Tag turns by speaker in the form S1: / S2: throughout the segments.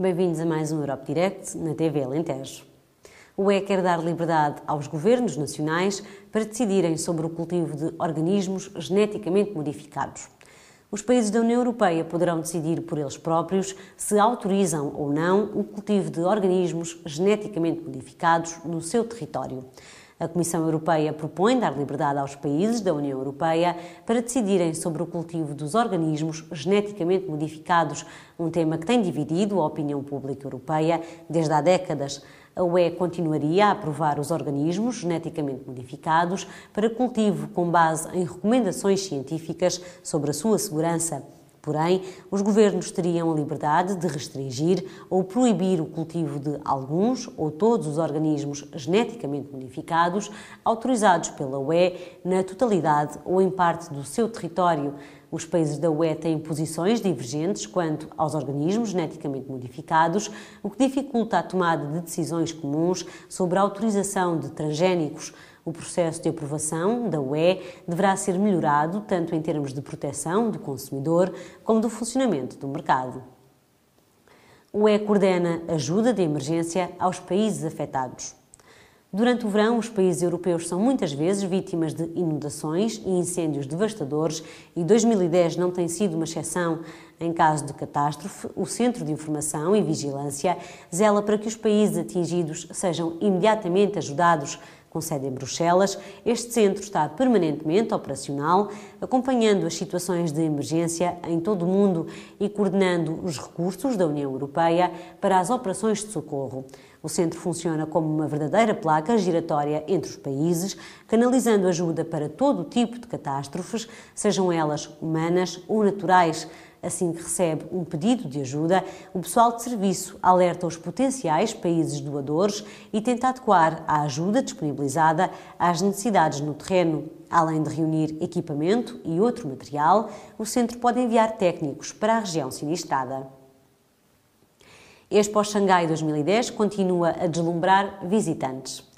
S1: Bem-vindos a mais um Europe Direct na TV Alentejo. O E quer dar liberdade aos governos nacionais para decidirem sobre o cultivo de organismos geneticamente modificados. Os países da União Europeia poderão decidir por eles próprios se autorizam ou não o cultivo de organismos geneticamente modificados no seu território. A Comissão Europeia propõe dar liberdade aos países da União Europeia para decidirem sobre o cultivo dos organismos geneticamente modificados, um tema que tem dividido a opinião pública europeia desde há décadas. A UE continuaria a aprovar os organismos geneticamente modificados para cultivo com base em recomendações científicas sobre a sua segurança. Porém, os governos teriam a liberdade de restringir ou proibir o cultivo de alguns ou todos os organismos geneticamente modificados autorizados pela UE na totalidade ou em parte do seu território os países da UE têm posições divergentes quanto aos organismos geneticamente modificados, o que dificulta a tomada de decisões comuns sobre a autorização de transgénicos. O processo de aprovação da UE deverá ser melhorado tanto em termos de proteção do consumidor como do funcionamento do mercado. O UE coordena ajuda de emergência aos países afetados. Durante o verão, os países europeus são muitas vezes vítimas de inundações e incêndios devastadores e 2010 não tem sido uma exceção. Em caso de catástrofe, o Centro de Informação e Vigilância zela para que os países atingidos sejam imediatamente ajudados. Com sede em Bruxelas, este centro está permanentemente operacional, acompanhando as situações de emergência em todo o mundo e coordenando os recursos da União Europeia para as operações de socorro. O centro funciona como uma verdadeira placa giratória entre os países, canalizando ajuda para todo o tipo de catástrofes, sejam elas humanas ou naturais. Assim que recebe um pedido de ajuda, o pessoal de serviço alerta os potenciais países doadores e tenta adequar a ajuda disponibilizada às necessidades no terreno. Além de reunir equipamento e outro material, o centro pode enviar técnicos para a região sinistrada. Expo Xangai 2010 continua a deslumbrar visitantes.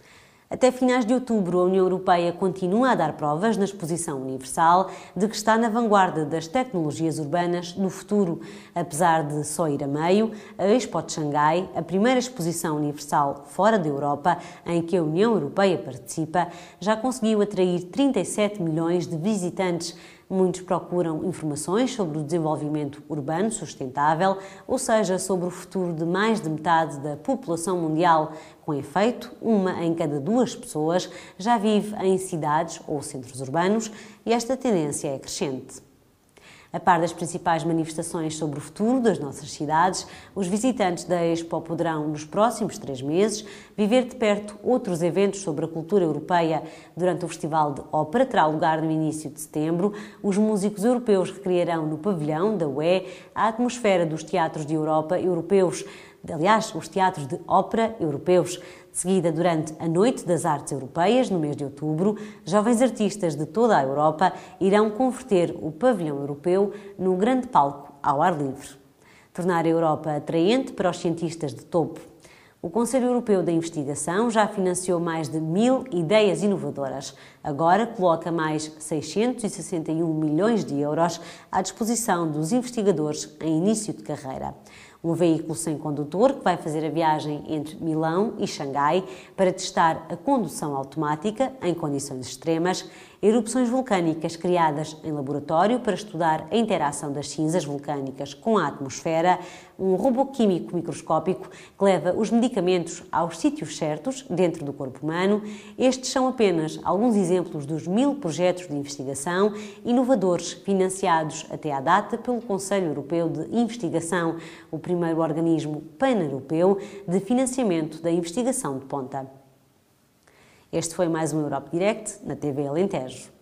S1: Até finais de outubro, a União Europeia continua a dar provas na Exposição Universal de que está na vanguarda das tecnologias urbanas no futuro. Apesar de só ir a meio, a Expo de Xangai, a primeira exposição universal fora da Europa em que a União Europeia participa, já conseguiu atrair 37 milhões de visitantes Muitos procuram informações sobre o desenvolvimento urbano sustentável, ou seja, sobre o futuro de mais de metade da população mundial. Com efeito, uma em cada duas pessoas já vive em cidades ou centros urbanos e esta tendência é crescente. A par das principais manifestações sobre o futuro das nossas cidades, os visitantes da Expo poderão, nos próximos três meses, viver de perto outros eventos sobre a cultura europeia. Durante o Festival de Ópera, terá lugar no início de setembro, os músicos europeus recriarão no pavilhão da UE a atmosfera dos teatros de Europa europeus, aliás, os teatros de ópera europeus seguida durante a Noite das Artes Europeias, no mês de outubro, jovens artistas de toda a Europa irão converter o pavilhão europeu num grande palco ao ar livre. Tornar a Europa atraente para os cientistas de topo. O Conselho Europeu da Investigação já financiou mais de mil ideias inovadoras. Agora coloca mais 661 milhões de euros à disposição dos investigadores em início de carreira um veículo sem condutor que vai fazer a viagem entre Milão e Xangai para testar a condução automática em condições extremas erupções vulcânicas criadas em laboratório para estudar a interação das cinzas vulcânicas com a atmosfera, um robô químico microscópico que leva os medicamentos aos sítios certos dentro do corpo humano. Estes são apenas alguns exemplos dos mil projetos de investigação inovadores financiados até à data pelo Conselho Europeu de Investigação, o primeiro organismo pan-europeu de financiamento da investigação de ponta. Este foi mais um Europe Direct na TV Alentejo.